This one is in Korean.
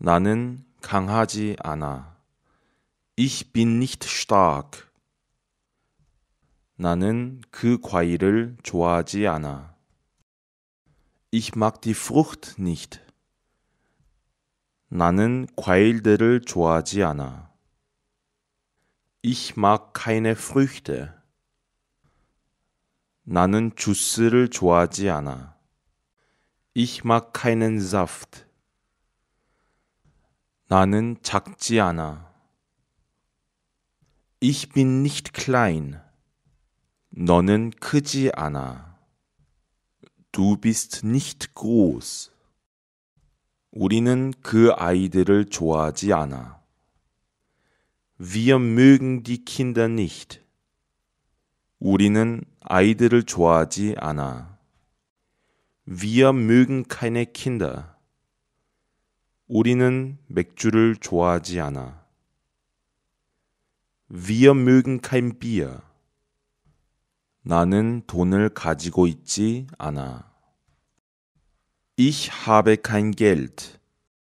나는 강하지 않아. Ich bin nicht stark. 나는 그 과일을 좋아하지 않아. Ich mag die Frucht nicht. 나는 과일들을 좋아하지 않아. Ich mag keine Früchte. 나는 주스를 좋아하지 않아. Ich mag keinen Saft. 나는 작지 않아. Ich bin nicht klein. 너는 크지 않아. Du bist nicht groß. 우리는 그 아이들을 좋아하지 않아. Wir mögen die Kinder nicht. 우리는 아이들을 좋아하지 않아. Wir mögen keine Kinder. 우리는 맥주를 좋아하지 않아. Wir mögen kein Bier. 나는 돈을 가지고 있지 않아. Ich habe kein Geld.